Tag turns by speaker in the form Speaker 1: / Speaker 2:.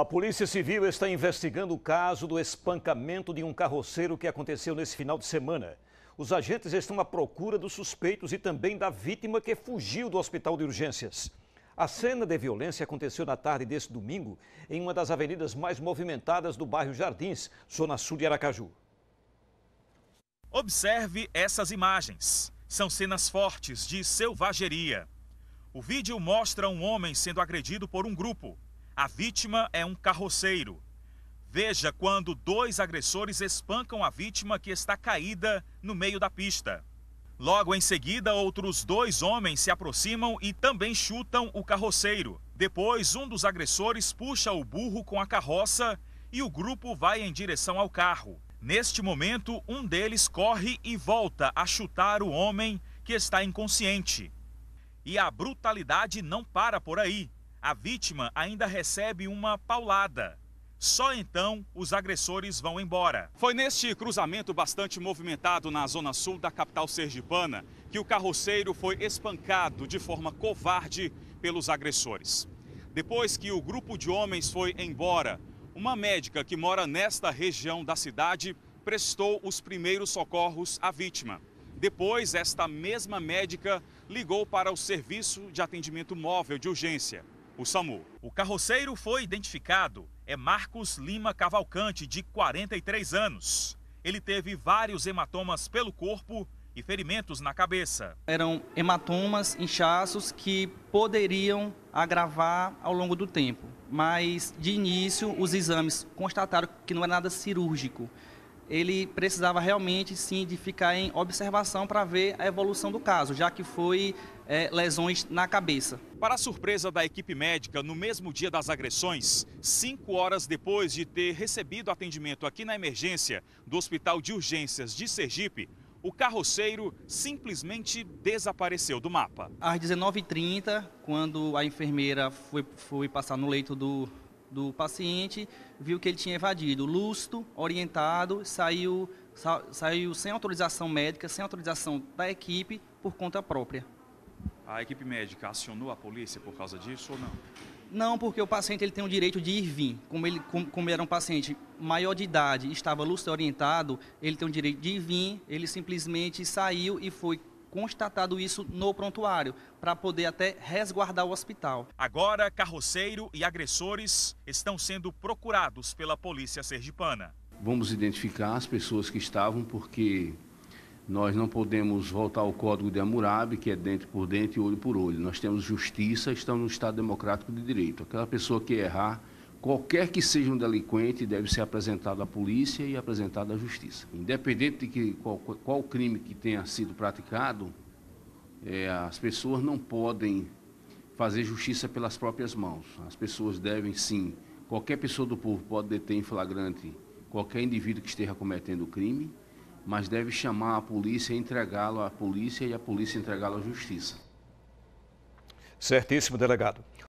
Speaker 1: A Polícia Civil está investigando o caso do espancamento de um carroceiro que aconteceu nesse final de semana. Os agentes estão à procura dos suspeitos e também da vítima que fugiu do hospital de urgências. A cena de violência aconteceu na tarde desse domingo em uma das avenidas mais movimentadas do bairro Jardins, zona sul de Aracaju. Observe essas imagens. São cenas fortes de selvageria. O vídeo mostra um homem sendo agredido por um grupo. A vítima é um carroceiro. Veja quando dois agressores espancam a vítima que está caída no meio da pista. Logo em seguida, outros dois homens se aproximam e também chutam o carroceiro. Depois, um dos agressores puxa o burro com a carroça e o grupo vai em direção ao carro. Neste momento, um deles corre e volta a chutar o homem que está inconsciente. E a brutalidade não para por aí a vítima ainda recebe uma paulada. Só então os agressores vão embora. Foi neste cruzamento bastante movimentado na zona sul da capital sergipana que o carroceiro foi espancado de forma covarde pelos agressores. Depois que o grupo de homens foi embora, uma médica que mora nesta região da cidade prestou os primeiros socorros à vítima. Depois, esta mesma médica ligou para o Serviço de Atendimento Móvel de Urgência o SAMU. O carroceiro foi identificado, é Marcos Lima Cavalcante, de 43 anos. Ele teve vários hematomas pelo corpo e ferimentos na cabeça.
Speaker 2: Eram hematomas, inchaços que poderiam agravar ao longo do tempo, mas de início os exames constataram que não era nada cirúrgico ele precisava realmente sim de ficar em observação para ver a evolução do caso, já que foi é,
Speaker 1: lesões na cabeça. Para a surpresa da equipe médica, no mesmo dia das agressões, cinco horas depois de ter recebido atendimento aqui na emergência do Hospital de Urgências de Sergipe, o carroceiro simplesmente desapareceu do mapa.
Speaker 2: Às 19h30, quando a enfermeira foi, foi passar no leito do, do paciente, viu que ele tinha evadido, lusto orientado, saiu, sa, saiu sem autorização médica, sem autorização da equipe, por conta própria. A equipe médica acionou a polícia por causa disso ou não? Não, porque o paciente ele tem o direito de ir e vir. Como ele, como, como era um paciente maior de idade, estava lúcido orientado, ele tem o direito de ir e vir, ele simplesmente saiu e foi constatado isso no prontuário,
Speaker 1: para poder até resguardar o hospital. Agora, carroceiro e agressores estão sendo procurados pela Polícia Sergipana.
Speaker 3: Vamos identificar as pessoas que estavam, porque nós não podemos voltar ao Código de Hammurabi, que é dente por dente e olho por olho. Nós temos justiça, estamos no Estado Democrático de Direito. Aquela pessoa que errar qualquer que seja um delinquente deve ser apresentado à polícia e apresentado à justiça. Independente de que, qual, qual crime que tenha sido praticado, é, as pessoas não podem fazer justiça pelas próprias mãos. As pessoas devem sim, qualquer pessoa do povo pode deter em flagrante qualquer indivíduo que esteja cometendo crime, mas deve chamar a polícia e entregá-lo à polícia e a polícia entregá-lo à justiça. Certíssimo, delegado.